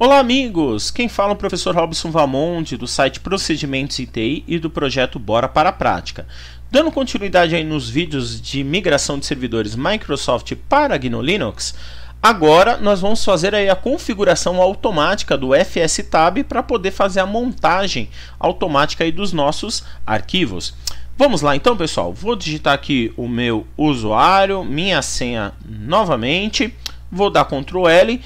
Olá, amigos! Quem fala é o professor Robson Vamonde, do site Procedimentos ITI e do projeto Bora para a Prática. Dando continuidade aí nos vídeos de migração de servidores Microsoft para GNU Linux, agora nós vamos fazer aí a configuração automática do fstab para poder fazer a montagem automática aí dos nossos arquivos. Vamos lá então, pessoal. Vou digitar aqui o meu usuário, minha senha novamente vou dar Ctrl L. Uh,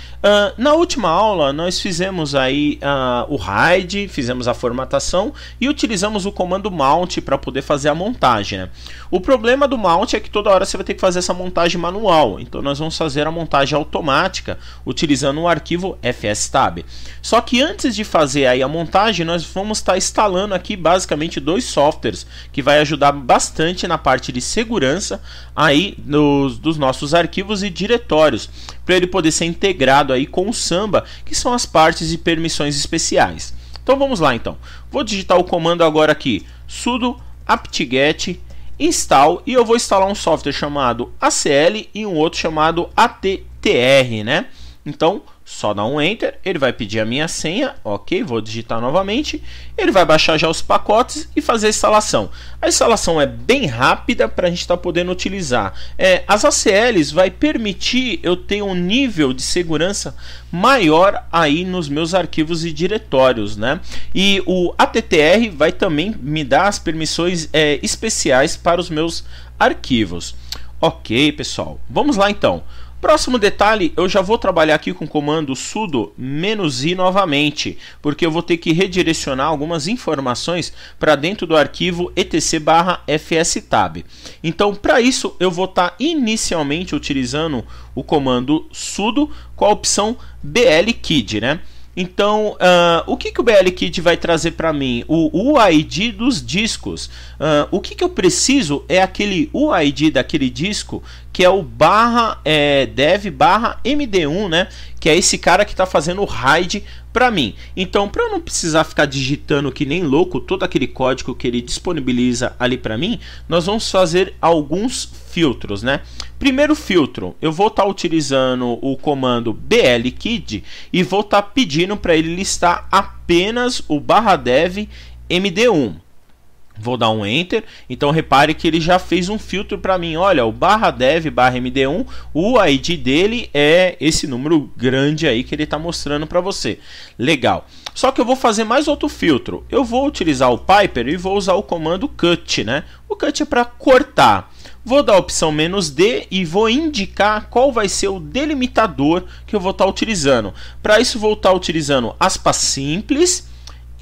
na última aula nós fizemos aí uh, o hide fizemos a formatação e utilizamos o comando mount para poder fazer a montagem. Né? O problema do mount é que toda hora você vai ter que fazer essa montagem manual, então nós vamos fazer a montagem automática utilizando o arquivo fstab. Só que antes de fazer aí a montagem nós vamos estar tá instalando aqui basicamente dois softwares que vai ajudar bastante na parte de segurança aí dos, dos nossos arquivos e diretórios para ele poder ser integrado aí com o samba, que são as partes de permissões especiais. Então vamos lá então. Vou digitar o comando agora aqui, sudo apt-get install e eu vou instalar um software chamado ACL e um outro chamado ATTR, né? Então, só dá um enter, ele vai pedir a minha senha, ok, vou digitar novamente, ele vai baixar já os pacotes e fazer a instalação. A instalação é bem rápida para a gente estar tá podendo utilizar. É, as ACLs vai permitir eu ter um nível de segurança maior aí nos meus arquivos e diretórios, né? E o ATTR vai também me dar as permissões é, especiais para os meus arquivos. Ok, pessoal, vamos lá então. Próximo detalhe, eu já vou trabalhar aqui com o comando sudo "-i novamente, porque eu vou ter que redirecionar algumas informações para dentro do arquivo etc/fstab. Então, para isso, eu vou estar tá inicialmente utilizando o comando sudo com a opção blkid, né? Então, uh, o que, que o blkid vai trazer para mim? O UID dos discos. Uh, o que, que eu preciso é aquele UID daquele disco que é o barra é, dev barra md1, né? Que é esse cara que está fazendo o raid para mim. Então, para eu não precisar ficar digitando que nem louco todo aquele código que ele disponibiliza ali para mim, nós vamos fazer alguns filtros, né? Primeiro filtro, eu vou estar tá utilizando o comando blkid e vou estar tá pedindo para ele listar apenas o barra dev md1. Vou dar um enter. Então repare que ele já fez um filtro para mim. Olha, o barra dev barra md1, o ID dele é esse número grande aí que ele está mostrando para você. Legal. Só que eu vou fazer mais outro filtro. Eu vou utilizar o Piper e vou usar o comando cut, né? O cut é para cortar. Vou dar a opção menos "-d", e vou indicar qual vai ser o delimitador que eu vou estar tá utilizando. Para isso vou estar tá utilizando aspas simples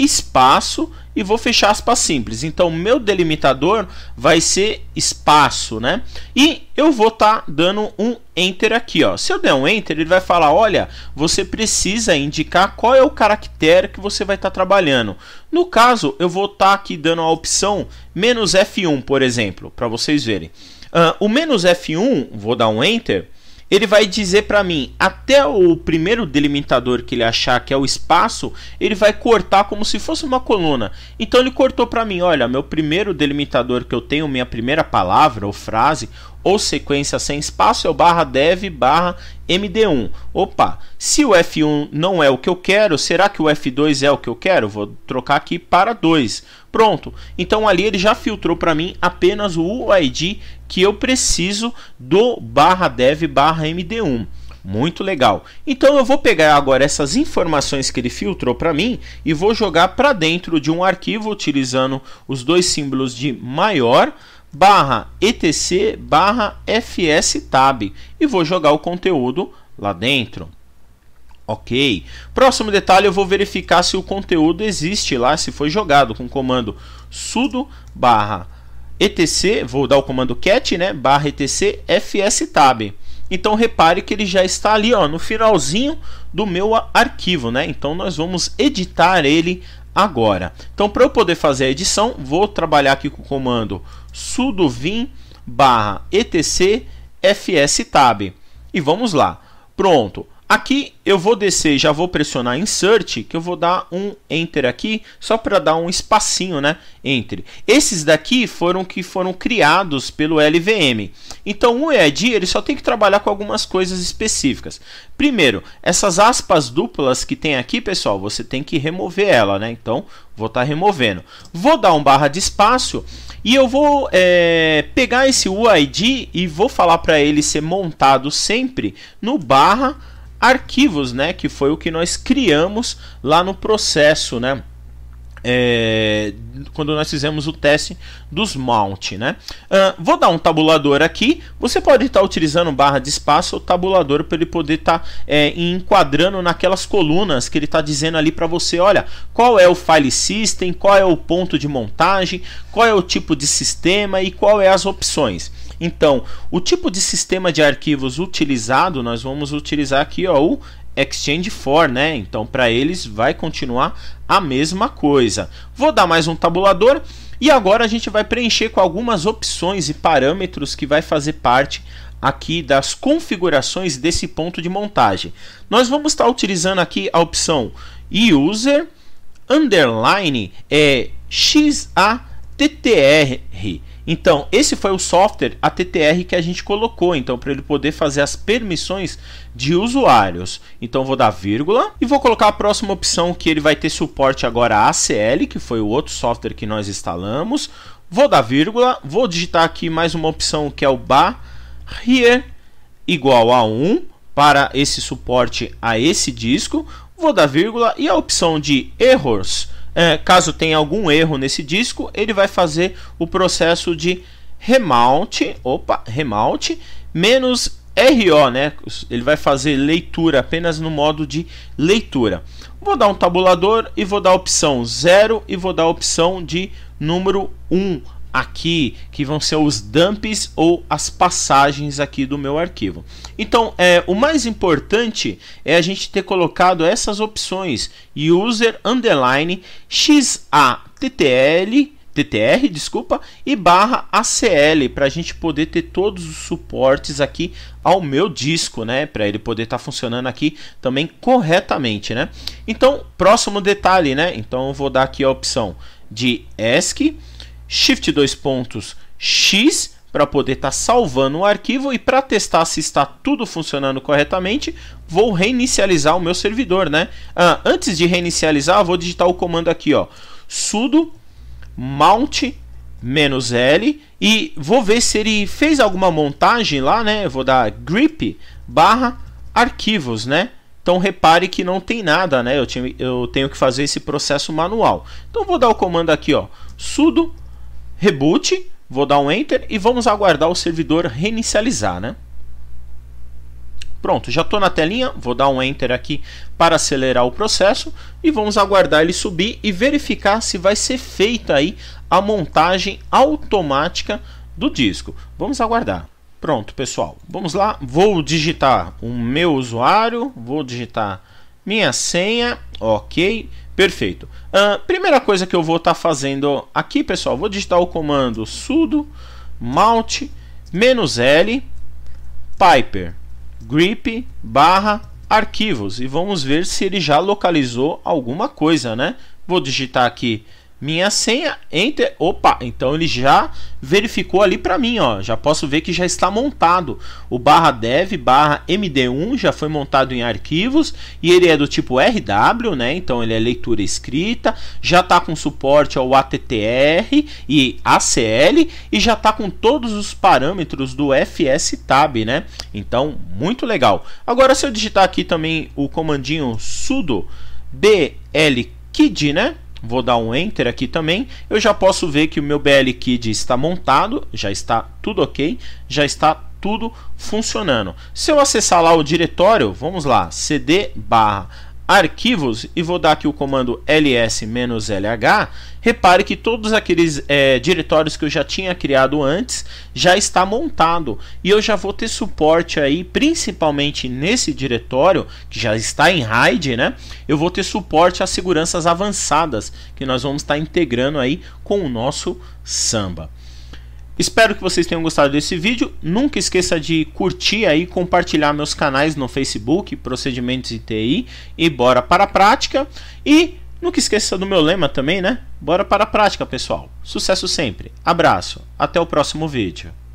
espaço e vou fechar aspas simples. Então, meu delimitador vai ser espaço, né? E eu vou estar tá dando um enter aqui, ó. Se eu der um enter, ele vai falar, olha, você precisa indicar qual é o caractere que você vai estar tá trabalhando. No caso, eu vou estar tá aqui dando a opção "-f1", por exemplo, para vocês verem. Uh, o "-f1", vou dar um enter, ele vai dizer para mim, até o primeiro delimitador que ele achar que é o espaço, ele vai cortar como se fosse uma coluna. Então ele cortou para mim, olha, meu primeiro delimitador que eu tenho, minha primeira palavra ou frase, ou sequência sem espaço é o barra dev barra md1. Opa, se o f1 não é o que eu quero, será que o f2 é o que eu quero? Vou trocar aqui para 2. Pronto, então ali ele já filtrou para mim apenas o UID que eu preciso do barra dev barra md1. Muito legal. Então eu vou pegar agora essas informações que ele filtrou para mim e vou jogar para dentro de um arquivo utilizando os dois símbolos de maior barra etc barra fstab e vou jogar o conteúdo lá dentro. Ok. Próximo detalhe, eu vou verificar se o conteúdo existe lá, se foi jogado com o comando sudo barra etc, vou dar o comando cat, né, barra etc fstab. Então repare que ele já está ali ó, no finalzinho do meu arquivo, né? Então nós vamos editar ele agora. Então, para eu poder fazer a edição, vou trabalhar aqui com o comando sudo vim barra etc fstab. E vamos lá. Pronto. Aqui eu vou descer, já vou pressionar Insert, que eu vou dar um Enter aqui, só para dar um espacinho né, entre. Esses daqui foram que foram criados pelo LVM. Então o é ED, ele só tem que trabalhar com algumas coisas específicas. Primeiro, essas aspas duplas que tem aqui, pessoal, você tem que remover ela. Né? Então vou estar tá removendo. Vou dar um barra de espaço e eu vou é, pegar esse UID e vou falar para ele ser montado sempre no barra arquivos, né? Que foi o que nós criamos lá no processo, né? É, quando nós fizemos o teste dos mount, né? Uh, vou dar um tabulador aqui. Você pode estar tá utilizando barra de espaço ou tabulador para ele poder estar tá, é, enquadrando naquelas colunas que ele está dizendo ali para você. Olha, qual é o file system, qual é o ponto de montagem, qual é o tipo de sistema e qual é as opções. Então, o tipo de sistema de arquivos utilizado, nós vamos utilizar aqui ó, o Exchange for, né? Então, para eles vai continuar a mesma coisa. Vou dar mais um tabulador e agora a gente vai preencher com algumas opções e parâmetros que vai fazer parte aqui das configurações desse ponto de montagem. Nós vamos estar tá utilizando aqui a opção user underline é XATTR então, esse foi o software ATTR que a gente colocou, então para ele poder fazer as permissões de usuários. Então vou dar vírgula e vou colocar a próxima opção que ele vai ter suporte agora ACL, que foi o outro software que nós instalamos. Vou dar vírgula, vou digitar aqui mais uma opção que é o barrier igual a 1 para esse suporte a esse disco. Vou dar vírgula e a opção de errors é, caso tenha algum erro nesse disco, ele vai fazer o processo de remount, opa, remount menos RO, né? Ele vai fazer leitura apenas no modo de leitura. Vou dar um tabulador e vou dar a opção 0 e vou dar a opção de número 1 aqui que vão ser os dumps ou as passagens aqui do meu arquivo. Então, é, o mais importante é a gente ter colocado essas opções user underline xattl TTR, desculpa, e barra ACL para a gente poder ter todos os suportes aqui ao meu disco, né? Para ele poder estar tá funcionando aqui também corretamente, né? Então, próximo detalhe, né? Então, eu vou dar aqui a opção de ESC shift dois pontos x para poder estar tá salvando o arquivo e para testar se está tudo funcionando corretamente, vou reinicializar o meu servidor, né? Ah, antes de reinicializar, vou digitar o comando aqui, ó, sudo mount menos L e vou ver se ele fez alguma montagem lá, né? Vou dar grip barra arquivos, né? Então repare que não tem nada, né? Eu, tinha, eu tenho que fazer esse processo manual. Então vou dar o comando aqui, ó, sudo reboot, vou dar um enter e vamos aguardar o servidor reinicializar, né? Pronto, já estou na telinha, vou dar um enter aqui para acelerar o processo e vamos aguardar ele subir e verificar se vai ser feita aí a montagem automática do disco. Vamos aguardar. Pronto, pessoal, vamos lá. Vou digitar o meu usuário, vou digitar minha senha, ok. Perfeito. Uh, primeira coisa que eu vou estar tá fazendo aqui, pessoal, vou digitar o comando sudo mount "-l", piper, grip, barra, arquivos. E vamos ver se ele já localizou alguma coisa, né? Vou digitar aqui minha senha, enter, opa, então ele já verificou ali para mim, ó, já posso ver que já está montado, o barra dev barra md1 já foi montado em arquivos e ele é do tipo RW, né, então ele é leitura escrita, já está com suporte ao ATTR e ACL e já está com todos os parâmetros do FS Tab, né, então muito legal. Agora se eu digitar aqui também o comandinho sudo blkid, né, Vou dar um Enter aqui também. Eu já posso ver que o meu BL Kid está montado, já está tudo ok, já está tudo funcionando. Se eu acessar lá o diretório, vamos lá, cd barra arquivos e vou dar aqui o comando ls-lh, repare que todos aqueles é, diretórios que eu já tinha criado antes já está montado e eu já vou ter suporte aí, principalmente nesse diretório que já está em RAID, né? Eu vou ter suporte às seguranças avançadas que nós vamos estar integrando aí com o nosso Samba. Espero que vocês tenham gostado desse vídeo. Nunca esqueça de curtir e compartilhar meus canais no Facebook, Procedimentos ITI, TI, e bora para a prática. E nunca esqueça do meu lema também, né? Bora para a prática, pessoal. Sucesso sempre. Abraço. Até o próximo vídeo.